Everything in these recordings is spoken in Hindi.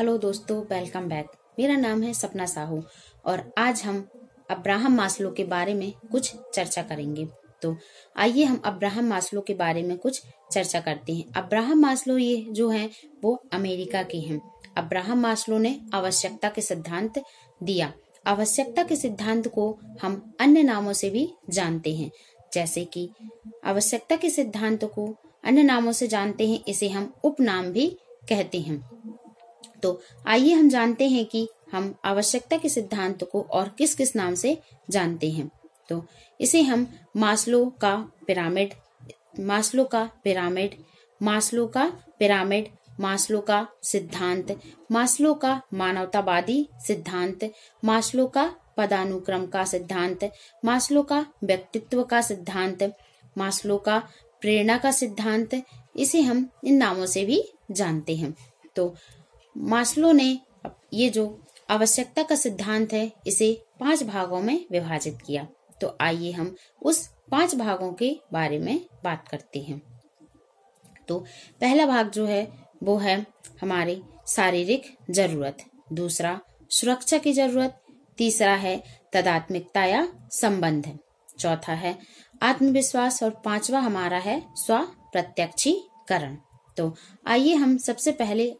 हेलो दोस्तों वेलकम बैक मेरा नाम है सपना साहू और आज हम अब्राहम मासलो के बारे में कुछ चर्चा करेंगे तो आइए हम अब्राहम मासलो के बारे में कुछ चर्चा करते हैं अब्राहम मासलो ये जो हैं वो अमेरिका के हैं अब्राहम मासलो ने आवश्यकता के सिद्धांत दिया आवश्यकता के सिद्धांत को हम अन्य नामों से भी जानते हैं जैसे कि आवश्यकता के सिद्धांत को अन्य नामों से जानते हैं इसे हम उपनाम भी कहते हैं तो आइए हम जानते हैं कि हम आवश्यकता के सिद्धांत को और किस किस नाम से जानते हैं तो इसे हम मास्लो का पिरामिड मास्लो का पिरामिड मास्लो का पिरामिड मास्लो का सिद्धांत मास्लो का मानवतावादी सिद्धांत मास्लो का पदानुक्रम का सिद्धांत मास्लो का व्यक्तित्व का सिद्धांत मास्लो का प्रेरणा का सिद्धांत इसे हम इन नामों से भी जानते हैं तो मास्लो ने ये जो आवश्यकता का सिद्धांत है इसे पांच भागों में विभाजित किया तो आइए हम उस पांच भागों के बारे में बात करते हैं तो पहला भाग जो है वो है हमारे शारीरिक जरूरत दूसरा सुरक्षा की जरूरत तीसरा है तदात्मिकता या संबंध चौथा है आत्मविश्वास और पांचवा हमारा है स्व प्रत्यक्षीकरण तो आइए हम सबसे पहले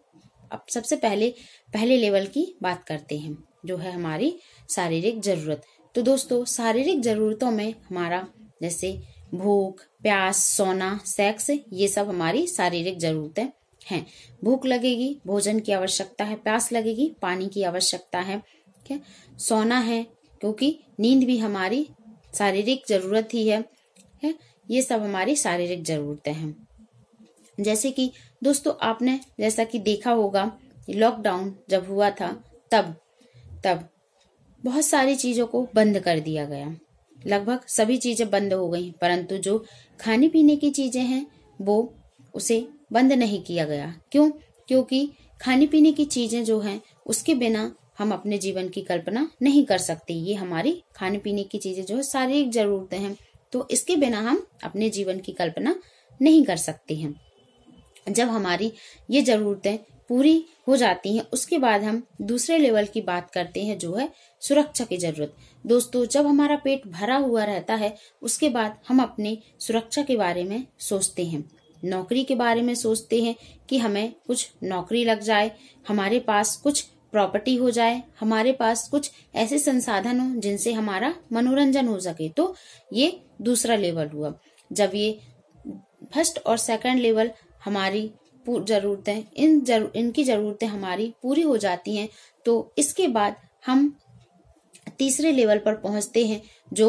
अब सबसे पहले पहले लेवल की बात करते हैं जो है हमारी शारीरिक जरूरत तो दोस्तों शारीरिक जरूरतों में हमारा जैसे भूख प्यास सोना सेक्स ये सब हमारी शारीरिक जरूरतें हैं भूख लगेगी भोजन की आवश्यकता है प्यास लगेगी पानी की आवश्यकता है ठीक है सोना है क्योंकि नींद भी हमारी शारीरिक जरूरत ही है, है? ये सब हमारी शारीरिक जरूरतें हैं जैसे कि दोस्तों आपने जैसा कि देखा होगा लॉकडाउन जब हुआ था तब तब बहुत सारी चीज़ों को बंद कर दिया गया लगभग सभी चीज़ें बंद हो गई परंतु जो खाने पीने की चीज़ें हैं वो उसे बंद नहीं किया गया क्यों क्योंकि खाने पीने की चीज़ें जो हैं उसके बिना हम अपने जीवन की कल्पना नहीं कर सकते ये हमारी खाने पीने की चीज़ें जो है शारीरिक जरूरतें हैं तो इसके बिना हम अपने जीवन की कल्पना नहीं कर सकते हैं जब हमारी ये ज़रूरतें पूरी हो जाती हैं उसके बाद हम दूसरे लेवल की बात करते हैं जो है सुरक्षा की जरूरत दोस्तों जब हमारा पेट भरा हुआ रहता है उसके बाद हम अपने सुरक्षा के बारे में सोचते हैं नौकरी के बारे में सोचते हैं कि हमें कुछ नौकरी लग जाए हमारे पास कुछ प्रॉपर्टी हो जाए हमारे पास कुछ ऐसे संसाधन हो जिनसे हमारा मनोरंजन हो सके तो ये दूसरा लेवल हुआ जब ये फर्स्ट और सेकंड लेवल हमारी जरूरतें इन जरूर इनकी ज़रूरतें हमारी पूरी हो जाती हैं तो इसके बाद हम तीसरे लेवल पर पहुंचते हैं जो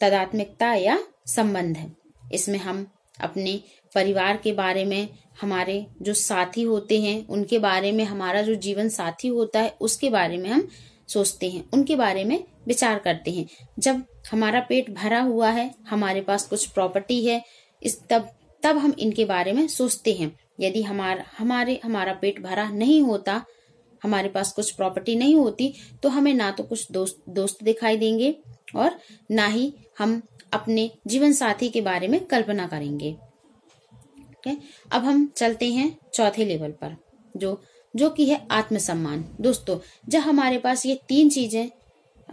तदात्मिकता या संबंध है इसमें हम अपने परिवार के बारे में हमारे जो साथी होते हैं उनके बारे में हमारा जो जीवन साथी होता है उसके बारे में हम सोचते हैं उनके बारे में विचार करते हैं जब हमारा पेट भरा हुआ है हमारे पास कुछ प्रॉपर्टी है इस तब तब हम इनके बारे में सोचते हैं यदि हमारा हमारे हमारा पेट भरा नहीं होता हमारे पास कुछ प्रॉपर्टी नहीं होती तो हमें ना तो कुछ दोस्त दोस्त दिखाई देंगे और ना ही हम अपने जीवन साथी के बारे में कल्पना करेंगे ठीक है अब हम चलते हैं चौथे लेवल पर जो जो कि है आत्मसम्मान दोस्तों जब हमारे पास ये तीन चीजें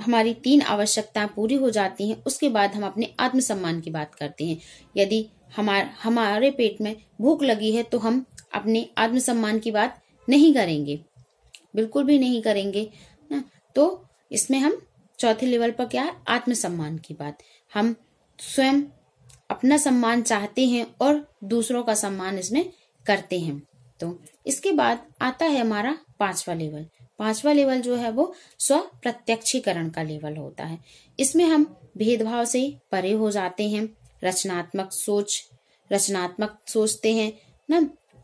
हमारी तीन आवश्यकताएं पूरी हो जाती हैं उसके बाद हम अपने आत्मसम्मान की बात करते हैं यदि हमार हमारे पेट में भूख लगी है तो हम अपने आत्मसम्मान की बात नहीं करेंगे बिल्कुल भी नहीं करेंगे ना तो इसमें हम चौथे लेवल पर क्या है आत्मसम्मान की बात हम स्वयं अपना सम्मान चाहते हैं और दूसरों का सम्मान इसमें करते हैं तो इसके बाद आता है हमारा पांचवा लेवल पांचवा लेवल जो है वो स्व प्रत्यक्षीकरण का लेवल होता है इसमें हम भेदभाव से परे हो जाते हैं रचनात्मक सोच रचनात्मक सोचते हैं ना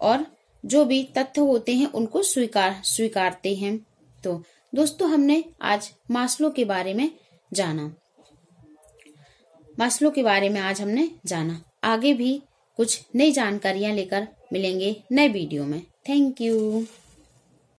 और जो भी तथ्य होते हैं उनको स्वीकार स्वीकारते हैं तो दोस्तों हमने आज मास्लो के बारे में जाना मास्लो के बारे में आज हमने जाना आगे भी कुछ नई जानकारियां लेकर मिलेंगे नए वीडियो में थैंक यू